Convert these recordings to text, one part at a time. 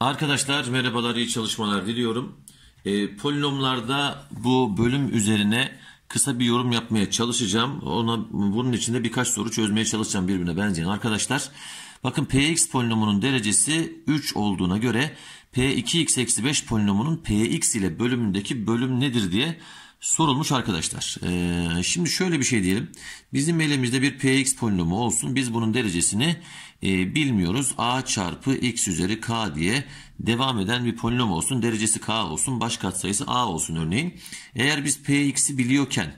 Arkadaşlar merhabalar, iyi çalışmalar diliyorum. E, polinomlarda bu bölüm üzerine kısa bir yorum yapmaya çalışacağım. Ona bunun içinde birkaç soru çözmeye çalışacağım birbirine benzeyen arkadaşlar. Bakın px polinomunun derecesi 3 olduğuna göre p2x eksi 5 polinomunun px ile bölümündeki bölüm nedir diye sorulmuş arkadaşlar. Ee, şimdi şöyle bir şey diyelim. Bizim elimizde bir px polinomu olsun. Biz bunun derecesini e, bilmiyoruz. a çarpı x üzeri k diye devam eden bir polinom olsun. Derecesi k olsun. Baş katsayısı a olsun örneğin. Eğer biz px'i biliyorken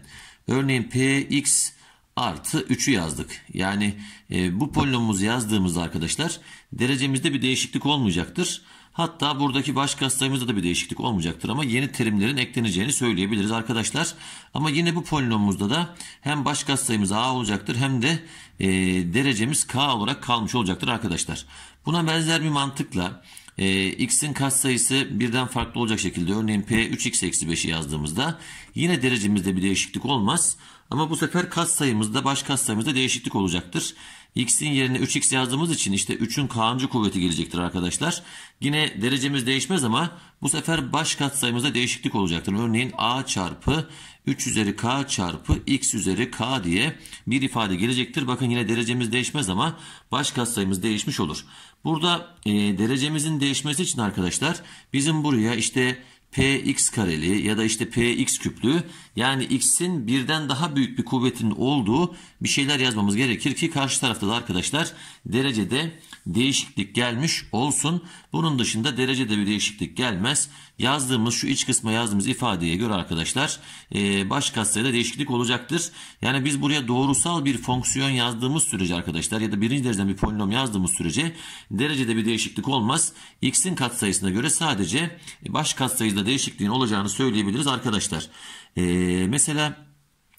örneğin px artı 3'ü yazdık. Yani e, bu polinomumuzu yazdığımızda arkadaşlar derecemizde bir değişiklik olmayacaktır. Hatta buradaki baş kastayımızda da bir değişiklik olmayacaktır ama yeni terimlerin ekleneceğini söyleyebiliriz arkadaşlar. Ama yine bu polinomumuzda da hem baş kastayımız A olacaktır hem de e, derecemiz K olarak kalmış olacaktır arkadaşlar. Buna benzer bir mantıkla e, x'in katsayısı birden farklı olacak şekilde örneğin p 3x-5'i yazdığımızda yine derecemizde bir değişiklik olmaz. Ama bu sefer katsayımızda baş katsayımızda değişiklik olacaktır x'in yerine 3x yazdığımız için işte 3'ün kancı kuvveti gelecektir arkadaşlar. Yine derecemiz değişmez ama bu sefer baş katsayımızda değişiklik olacaktır. Örneğin a çarpı 3 üzeri k çarpı x üzeri k diye bir ifade gelecektir. Bakın yine derecemiz değişmez ama baş katsayımız değişmiş olur. Burada e, derecemizin değişmesi için arkadaşlar bizim buraya işte px kareli ya da işte px küplü yani x'in birden daha büyük bir kuvvetinin olduğu bir şeyler yazmamız gerekir ki karşı tarafta da arkadaşlar derecede değişiklik gelmiş olsun. Bunun dışında derecede bir değişiklik gelmez. Yazdığımız şu iç kısma yazdığımız ifadeye göre arkadaşlar e, baş katsayıda değişiklik olacaktır. Yani biz buraya doğrusal bir fonksiyon yazdığımız sürece arkadaşlar ya da birinci dereceden bir polinom yazdığımız sürece derecede bir değişiklik olmaz. x'in katsayısına göre sadece baş katsayıda sayıda değişikliğin olacağını söyleyebiliriz arkadaşlar. Ee, mesela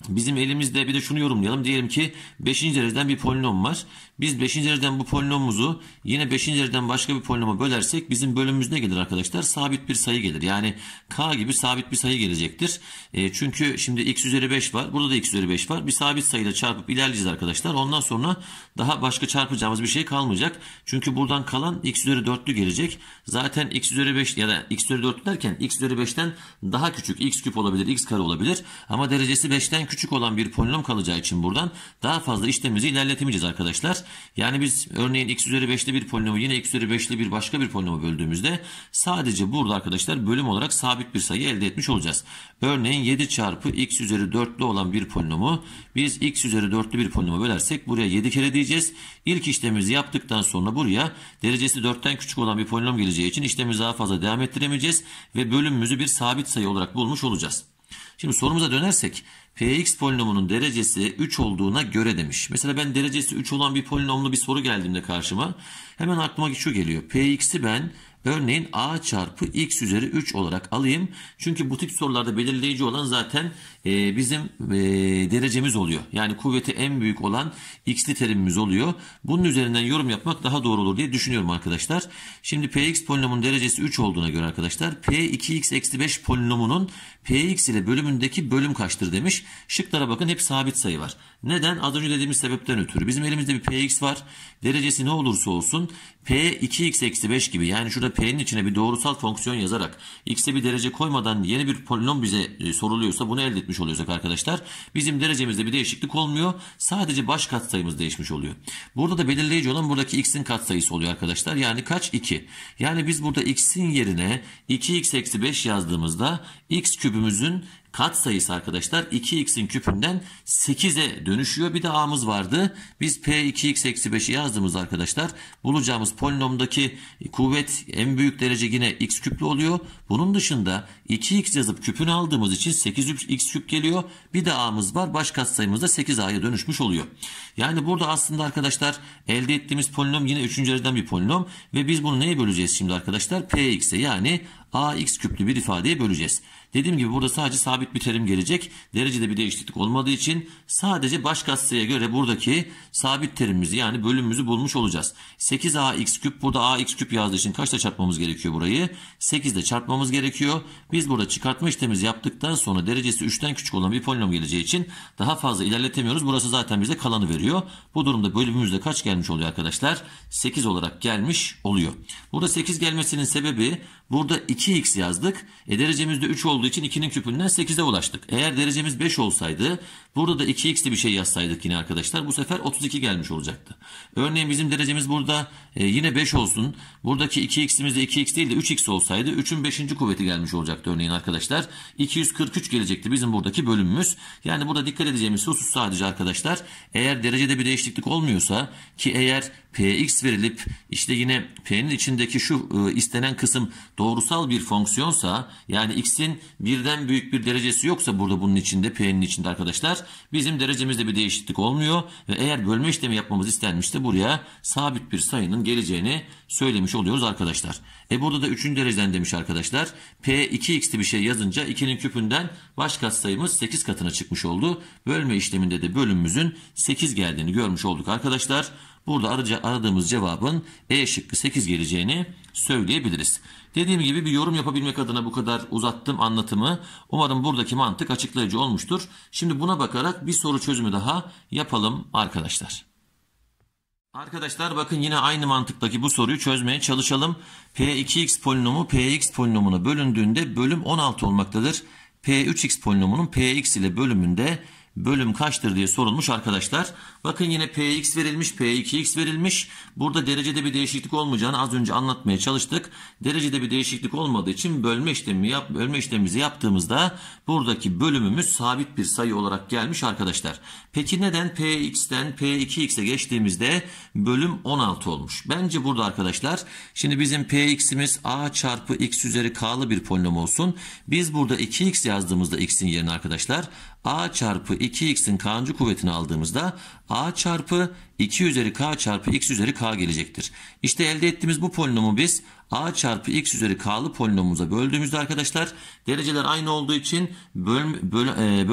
bizim elimizde bir de şunu yorumlayalım. Diyelim ki 5. dereceden bir polinom var. Biz 5. dereceden bu polinomumuzu yine 5. dereceden başka bir polinoma bölersek bizim bölümümüz ne gelir arkadaşlar? Sabit bir sayı gelir. Yani k gibi sabit bir sayı gelecektir. E, çünkü şimdi x üzeri 5 var. Burada da x üzeri 5 var. Bir sabit sayıyla çarpıp ilerleyeceğiz arkadaşlar. Ondan sonra daha başka çarpacağımız bir şey kalmayacak. Çünkü buradan kalan x üzeri 4'lü gelecek. Zaten x üzeri 5 ya da x üzeri 4 derken x üzeri 5'ten daha küçük x küp olabilir, x kare olabilir. Ama derecesi 5'ten küçük olan bir polinom kalacağı için buradan daha fazla işlemimizi ilerletemeyeceğiz arkadaşlar. Yani biz örneğin x üzeri 5'li bir polinomu yine x üzeri 5'li bir başka bir polinomu böldüğümüzde sadece burada arkadaşlar bölüm olarak sabit bir sayı elde etmiş olacağız. Örneğin 7 çarpı x üzeri 4'lü olan bir polinomu biz x üzeri 4'lü bir polinomu bölersek buraya 7 kere diyeceğiz. İlk işlemimizi yaptıktan sonra buraya derecesi 4'ten küçük olan bir polinom geleceği için işlemimizi daha fazla devam ettiremeyeceğiz ve bölümümüzü bir sabit sayı olarak bulmuş olacağız. Şimdi sorumuza dönersek Px polinomunun derecesi 3 olduğuna göre demiş. Mesela ben derecesi 3 olan bir polinomlu bir soru geldiğimde karşıma hemen aklıma şu geliyor. Px'i ben örneğin a çarpı x üzeri 3 olarak alayım. Çünkü bu tip sorularda belirleyici olan zaten e, bizim e, derecemiz oluyor. Yani kuvveti en büyük olan x'li terimimiz oluyor. Bunun üzerinden yorum yapmak daha doğru olur diye düşünüyorum arkadaşlar. Şimdi px polinomunun derecesi 3 olduğuna göre arkadaşlar p2x eksi 5 polinomunun px ile bölümündeki bölüm kaçtır demiş. Şıklara bakın hep sabit sayı var. Neden? Az önce dediğimiz sebepten ötürü. Bizim elimizde bir px var. Derecesi ne olursa olsun p2x eksi 5 gibi yani şurada p'nin içine bir doğrusal fonksiyon yazarak x'e bir derece koymadan yeni bir polinom bize e, soruluyorsa bunu elde etmek etmiş oluyorsak arkadaşlar bizim derecemizde bir değişiklik olmuyor. Sadece baş katsayımız değişmiş oluyor. Burada da belirleyici olan buradaki x'in katsayısı oluyor arkadaşlar. Yani kaç? 2. Yani biz burada x'in yerine 2x eksi 5 yazdığımızda x kübümüzün kat sayısı arkadaşlar 2x'in küpünden 8'e dönüşüyor. Bir de a'mız vardı. Biz p2x 5'i yazdığımız arkadaşlar bulacağımız polinomdaki kuvvet en büyük derece yine x küplü oluyor. Bunun dışında 2x yazıp küpünü aldığımız için 8x küp geliyor. Bir de a'mız var. Baş kat sayımız da 8a'ya dönüşmüş oluyor. Yani burada aslında arkadaşlar elde ettiğimiz polinom yine 3. dereceden bir polinom ve biz bunu neye böleceğiz şimdi arkadaşlar? px'e yani ax küplü bir ifadeye böleceğiz. Dediğim gibi burada sadece sabit bir terim gelecek. Derecede bir değişiklik olmadığı için sadece baş katsayıya göre buradaki sabit terimimizi yani bölümümüzü bulmuş olacağız. 8ax küp burada ax küp yazdığı için kaçta çarpmamız gerekiyor burayı? 8 ile çarpmamız gerekiyor. Biz burada çıkartma işlemimizi yaptıktan sonra derecesi 3'ten küçük olan bir polinom geleceği için daha fazla ilerletemiyoruz. Burası zaten bize kalanı veriyor. Bu durumda bölümümüzde kaç gelmiş oluyor arkadaşlar? 8 olarak gelmiş oluyor. Burada 8 gelmesinin sebebi burada 2x yazdık. E derecemizde 3 oldu olduğu için 2'nin küpünden 8'e ulaştık. Eğer derecemiz 5 olsaydı burada da 2x'li bir şey yazsaydık yine arkadaşlar bu sefer 32 gelmiş olacaktı. Örneğin bizim derecemiz burada e, yine 5 olsun. Buradaki 2x'imiz de 2x değil de 3x olsaydı 3'ün 5. kuvveti gelmiş olacaktı örneğin arkadaşlar. 243 gelecekti bizim buradaki bölümümüz. Yani burada dikkat edeceğimiz husus sadece arkadaşlar eğer derecede bir değişiklik olmuyorsa ki eğer px verilip işte yine p'nin içindeki şu e, istenen kısım doğrusal bir fonksiyonsa yani x'in birden büyük bir derecesi yoksa burada bunun içinde p'nin içinde arkadaşlar bizim derecemizde bir değişiklik olmuyor ve eğer bölme işlemi yapmamız istenmişti buraya sabit bir sayının dereceden geleceğini söylemiş oluyoruz arkadaşlar. E burada da 3. dereceden demiş arkadaşlar. P 2x'li bir şey yazınca 2'nin küpünden baş katsayımız 8 katına çıkmış oldu. Bölme işleminde de bölümümüzün 8 geldiğini görmüş olduk arkadaşlar. Burada aradığımız cevabın E şıkkı 8 geleceğini söyleyebiliriz. Dediğim gibi bir yorum yapabilmek adına bu kadar uzattım anlatımı. Umarım buradaki mantık açıklayıcı olmuştur. Şimdi buna bakarak bir soru çözümü daha yapalım arkadaşlar. Arkadaşlar bakın yine aynı mantıktaki bu soruyu çözmeye çalışalım. P2x polinomu Px polinomuna bölündüğünde bölüm 16 olmaktadır. P3x polinomunun Px ile bölümünde bölüm kaçtır diye sorulmuş arkadaşlar. Bakın yine Px verilmiş, P2x verilmiş. Burada derecede bir değişiklik olmayacağını az önce anlatmaya çalıştık. Derecede bir değişiklik olmadığı için bölme işlemi yap, bölme işlemimizi yaptığımızda buradaki bölümümüz sabit bir sayı olarak gelmiş arkadaşlar. Peki neden Px'den P2x'e geçtiğimizde bölüm 16 olmuş? Bence burada arkadaşlar şimdi bizim Px'imiz a çarpı x üzeri k'lı bir polinom olsun. Biz burada 2x yazdığımızda x'in yerine arkadaşlar a çarpı 2x'in kancı kuvvetini aldığımızda a çarpı 2 üzeri k çarpı x üzeri k gelecektir. İşte elde ettiğimiz bu polinomu biz a çarpı x üzeri k'lı polinomumuza böldüğümüzde arkadaşlar dereceler aynı olduğu için bölüm, böl,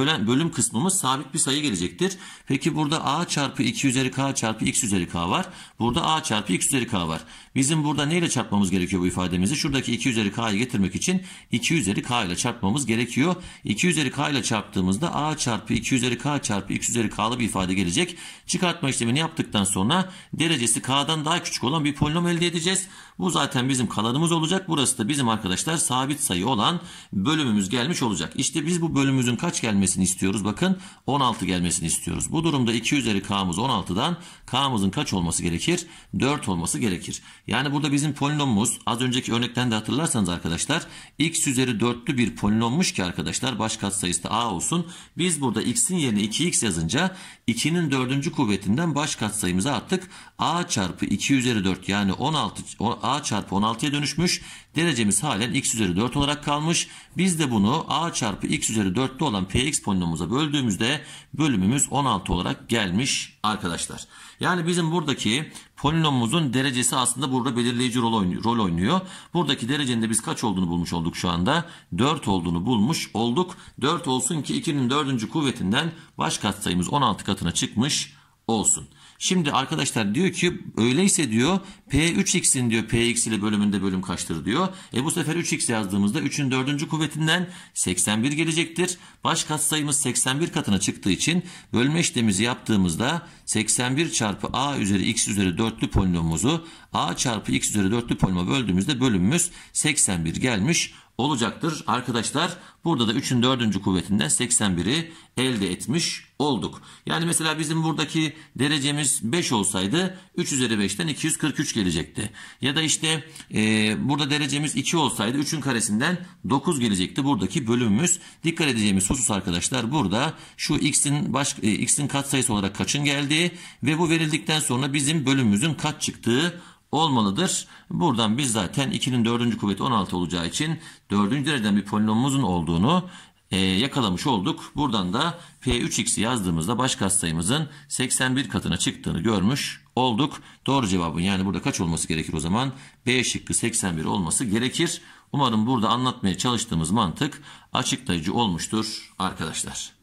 e, bölüm kısmımız sabit bir sayı gelecektir. Peki burada a çarpı 2 üzeri k çarpı x üzeri k var. Burada a çarpı x üzeri k var. Bizim burada neyle çarpmamız gerekiyor bu ifademizi? Şuradaki 2 üzeri k'yı getirmek için 2 üzeri k ile çarpmamız gerekiyor. 2 üzeri k ile çarptığımızda a çarpı 2 üzeri k çarpı x üzeri k'lı bir ifade gelecek. Çıkartma işlemini yaptık yaptıktan sonra derecesi k'dan daha küçük olan bir polinom elde edeceğiz. Bu zaten bizim kalanımız olacak. Burası da bizim arkadaşlar sabit sayı olan bölümümüz gelmiş olacak. İşte biz bu bölümümüzün kaç gelmesini istiyoruz? Bakın 16 gelmesini istiyoruz. Bu durumda 2 üzeri k'mız 16'dan k'mızın kaç olması gerekir? 4 olması gerekir. Yani burada bizim polinomumuz az önceki örnekten de hatırlarsanız arkadaşlar x üzeri 4'lü bir polinommuş ki arkadaşlar baş katsayısı da a olsun. Biz burada x'in yerine 2x yazınca 2'nin 4. kuvvetinden baş katsayımıza attık. a çarpı 2 üzeri 4 yani 16 a çarpı 16'ya dönüşmüş. Derecemiz halen x üzeri 4 olarak kalmış. Biz de bunu a çarpı x üzeri 4'lü olan px polinomuza böldüğümüzde bölümümüz 16 olarak gelmiş arkadaşlar. Yani bizim buradaki polinomumuzun derecesi aslında burada belirleyici rol oynuyor. Buradaki derecenin de biz kaç olduğunu bulmuş olduk şu anda? 4 olduğunu bulmuş olduk. 4 olsun ki 2'nin 4. kuvvetinden baş katsayımız 16 katına çıkmış olsun. Şimdi arkadaşlar diyor ki öyleyse diyor P3x'in diyor Px ile bölümünde bölüm kaçtır diyor. E bu sefer 3x yazdığımızda 3'ün 4. kuvvetinden 81 gelecektir. Baş katsayımız 81 katına çıktığı için bölme işlemimizi yaptığımızda 81 çarpı a üzeri x üzeri 4'lü polinomumuzu a çarpı x üzeri 4'lü polinoma böldüğümüzde bölümümüz 81 gelmiş olacaktır. Arkadaşlar burada da 3'ün 4. kuvvetinden 81'i elde etmiş olduk. Yani mesela bizim buradaki derecemiz 5 olsaydı 3 üzeri 5'ten 243 gelecekti. Ya da işte e, burada derecemiz 2 olsaydı 3'ün karesinden 9 gelecekti buradaki bölümümüz. Dikkat edeceğimiz husus arkadaşlar burada şu x'in baş e, x'in katsayısı olarak kaçın geldiği ve bu verildikten sonra bizim bölümümüzün kaç çıktığı olmalıdır. Buradan biz zaten 2'nin 4. kuvveti 16 olacağı için 4. dereceden bir polinomumuzun olduğunu e, yakalamış olduk. Buradan da P3x'i yazdığımızda baş katsayımızın 81 katına çıktığını görmüş olduk. Doğru cevabın yani burada kaç olması gerekir o zaman? B şıkkı 81 olması gerekir. Umarım burada anlatmaya çalıştığımız mantık açıklayıcı olmuştur arkadaşlar.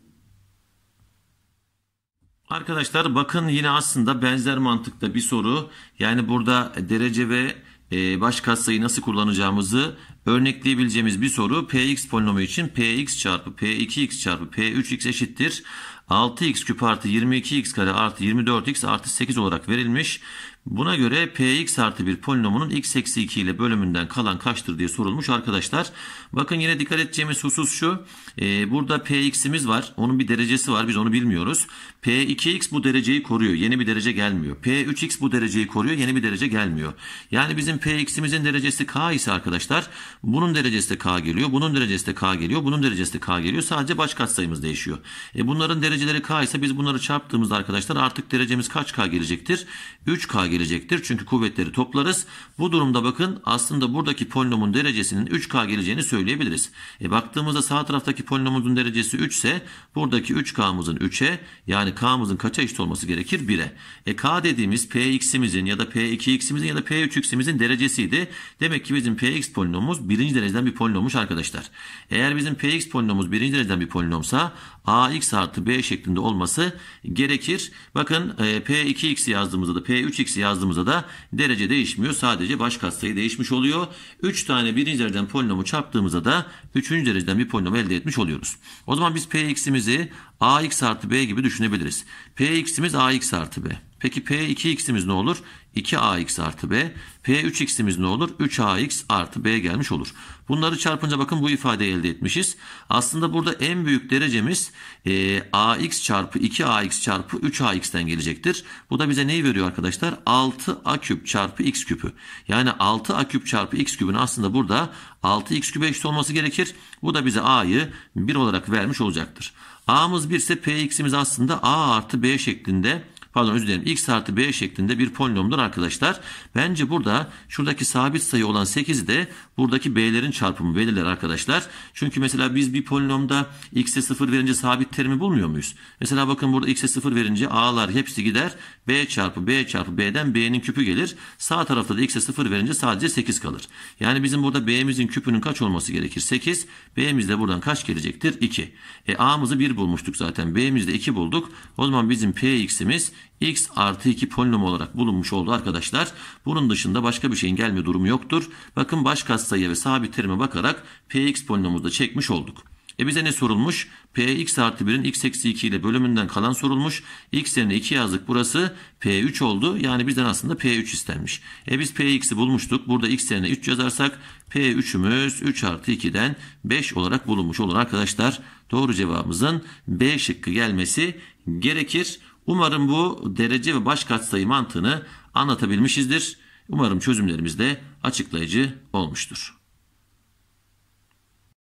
Arkadaşlar bakın yine aslında benzer mantıkta bir soru. Yani burada derece ve e, baş katsayı nasıl kullanacağımızı örnekleyebileceğimiz bir soru. Px polinomu için px çarpı p2x çarpı p3x eşittir. 6x küp artı 22x kare artı 24x artı 8 olarak verilmiş Buna göre px artı bir polinomunun x eksi 2 ile bölümünden kalan kaçtır diye sorulmuş arkadaşlar. Bakın yine dikkat edeceğimiz husus şu. E, burada px'imiz var. Onun bir derecesi var. Biz onu bilmiyoruz. p2x bu dereceyi koruyor. Yeni bir derece gelmiyor. p3x bu dereceyi koruyor. Yeni bir derece gelmiyor. Yani bizim px'imizin derecesi k ise arkadaşlar bunun derecesi de k geliyor. Bunun derecesi de k geliyor. Bunun derecesi de k geliyor. Sadece baş katsayımız değişiyor. E, bunların dereceleri k ise biz bunları çarptığımızda arkadaşlar artık derecemiz kaç k gelecektir? 3k gelecektir gelecektir. Çünkü kuvvetleri toplarız. Bu durumda bakın aslında buradaki polinomun derecesinin 3K geleceğini söyleyebiliriz. E baktığımızda sağ taraftaki polinomumuzun derecesi 3 ise buradaki 3K'mızın 3'e yani K'mızın kaça eşit olması gerekir? 1'e. E K dediğimiz Px'imizin ya da P2x'imizin ya da P3x'imizin derecesiydi. Demek ki bizim Px polinomumuz birinci dereceden bir polinommuş arkadaşlar. Eğer bizim Px polinomumuz birinci dereceden bir polinomsa ax artı b şeklinde olması gerekir. Bakın e, P2x yazdığımızda da P3x yazdığımızda da derece değişmiyor. Sadece baş katsayı değişmiş oluyor. 3 tane birinci dereceden polinomu çarptığımızda da 3. dereceden bir polinomu elde etmiş oluyoruz. O zaman biz px'imizi ax artı b gibi düşünebiliriz. px'imiz ax artı b. Peki P 2x'imiz ne olur? 2ax artı b. P 3x'imiz ne olur? 3ax artı b gelmiş olur. Bunları çarpınca bakın bu ifadeyi elde etmişiz. Aslında burada en büyük derecemiz e, ax çarpı 2ax çarpı 3ax'ten gelecektir. Bu da bize neyi veriyor arkadaşlar? 6a küp çarpı x küpü. Yani 6a küp çarpı x küpün aslında burada 6x küpe eşit olması gerekir. Bu da bize a'yı 1 olarak vermiş olacaktır. a'mız 1 ise px'imiz aslında a artı b şeklinde pardon özür dilerim x artı b şeklinde bir polinomdur arkadaşlar. Bence burada şuradaki sabit sayı olan 8 de buradaki b'lerin çarpımı belirler arkadaşlar. Çünkü mesela biz bir polinomda x'e 0 verince sabit terimi bulmuyor muyuz? Mesela bakın burada x'e 0 verince a'lar hepsi gider. b çarpı b çarpı b'den b'nin küpü gelir. Sağ tarafta da x'e 0 verince sadece 8 kalır. Yani bizim burada b'mizin küpünün kaç olması gerekir? 8. b'miz de buradan kaç gelecektir? 2. E a'mızı 1 bulmuştuk zaten. b'miz de 2 bulduk. O zaman bizim px'imiz x artı 2 polinom olarak bulunmuş oldu arkadaşlar. Bunun dışında başka bir şeyin gelme durumu yoktur. Bakın baş katsayıya ve sabit terime bakarak px polinomumuzu da çekmiş olduk. E bize ne sorulmuş? Px artı 1'in x eksi 2 ile bölümünden kalan sorulmuş. X yerine 2 yazdık burası. P3 oldu. Yani bizden aslında P3 istenmiş. E biz Px'i bulmuştuk. Burada x yerine 3 yazarsak P3'ümüz 3 artı 2'den 5 olarak bulunmuş olur arkadaşlar. Doğru cevabımızın B şıkkı gelmesi gerekir. Umarım bu derece ve baş katsayı mantığını anlatabilmişizdir. Umarım çözümlerimiz de açıklayıcı olmuştur.